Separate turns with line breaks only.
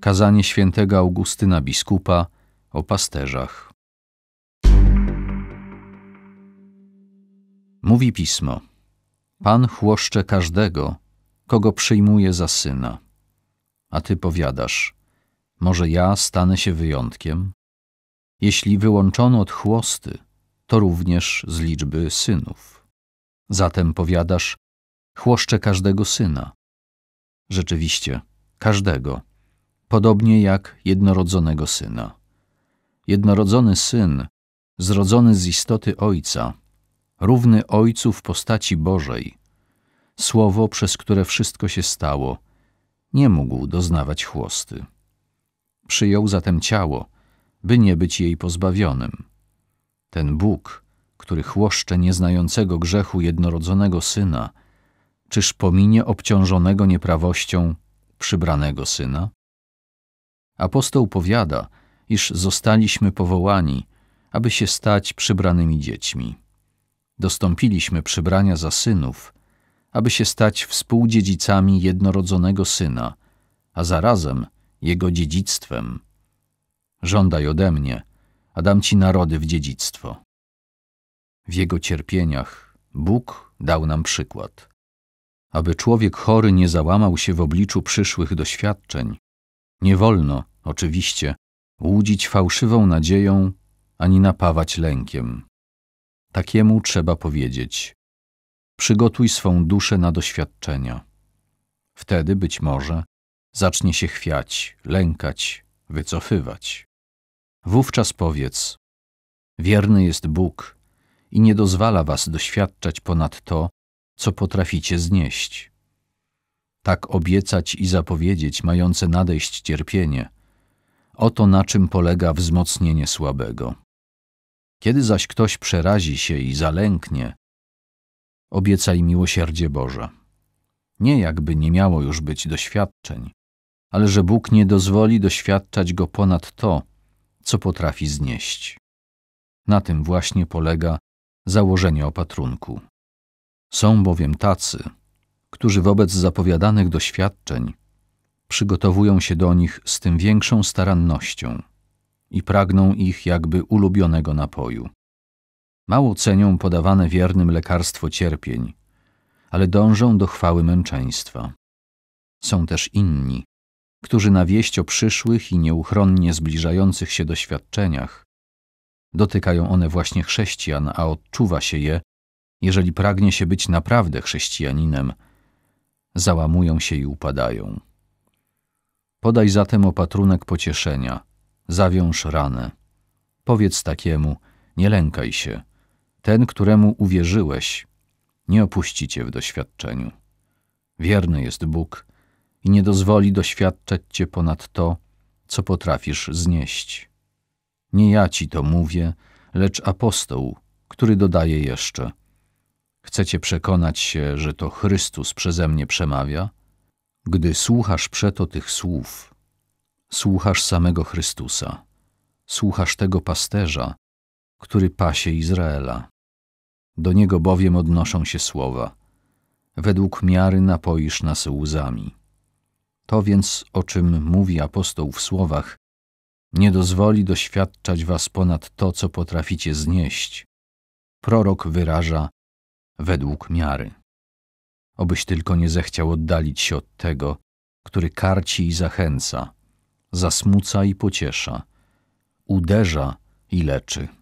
Kazanie świętego Augustyna biskupa o pasterzach. Mówi pismo: Pan chłoszcze każdego, kogo przyjmuje za syna. A ty powiadasz: Może ja stanę się wyjątkiem? Jeśli wyłączono od chłosty, to również z liczby synów. Zatem powiadasz: Chłoszcze każdego syna. Rzeczywiście, każdego podobnie jak jednorodzonego syna. Jednorodzony syn, zrodzony z istoty Ojca, równy Ojcu w postaci Bożej, słowo, przez które wszystko się stało, nie mógł doznawać chłosty. Przyjął zatem ciało, by nie być jej pozbawionym. Ten Bóg, który chłoszcze nieznającego grzechu jednorodzonego syna, czyż pominie obciążonego nieprawością przybranego syna? Apostoł powiada, iż zostaliśmy powołani, aby się stać przybranymi dziećmi. Dostąpiliśmy przybrania za synów, aby się stać współdziedzicami jednorodzonego syna, a zarazem jego dziedzictwem. Żądaj ode mnie, a dam ci narody w dziedzictwo. W jego cierpieniach Bóg dał nam przykład. Aby człowiek chory nie załamał się w obliczu przyszłych doświadczeń, nie wolno, oczywiście, łudzić fałszywą nadzieją ani napawać lękiem. Takiemu trzeba powiedzieć: Przygotuj swą duszę na doświadczenia. Wtedy być może zacznie się chwiać, lękać, wycofywać. Wówczas powiedz: Wierny jest Bóg i nie dozwala was doświadczać ponad to, co potraficie znieść tak obiecać i zapowiedzieć mające nadejść cierpienie, oto na czym polega wzmocnienie słabego. Kiedy zaś ktoś przerazi się i zalęknie, obiecaj miłosierdzie Boże. Nie jakby nie miało już być doświadczeń, ale że Bóg nie dozwoli doświadczać go ponad to, co potrafi znieść. Na tym właśnie polega założenie opatrunku. Są bowiem tacy, którzy wobec zapowiadanych doświadczeń przygotowują się do nich z tym większą starannością i pragną ich jakby ulubionego napoju. Mało cenią podawane wiernym lekarstwo cierpień, ale dążą do chwały męczeństwa. Są też inni, którzy na wieść o przyszłych i nieuchronnie zbliżających się doświadczeniach dotykają one właśnie chrześcijan, a odczuwa się je, jeżeli pragnie się być naprawdę chrześcijaninem – załamują się i upadają. Podaj zatem opatrunek pocieszenia, zawiąż ranę. Powiedz takiemu, nie lękaj się, ten, któremu uwierzyłeś, nie opuści cię w doświadczeniu. Wierny jest Bóg i nie dozwoli doświadczać cię ponad to, co potrafisz znieść. Nie ja ci to mówię, lecz apostoł, który dodaje jeszcze – Chcecie przekonać się, że to Chrystus przeze mnie przemawia? Gdy słuchasz przeto tych słów, słuchasz samego Chrystusa, słuchasz tego pasterza, który pasie Izraela. Do niego bowiem odnoszą się słowa: Według miary napoisz nas łzami. To więc, o czym mówi apostoł w słowach, nie dozwoli doświadczać was ponad to, co potraficie znieść. Prorok wyraża według miary. Obyś tylko nie zechciał oddalić się od tego, który karci i zachęca, zasmuca i pociesza, uderza i leczy.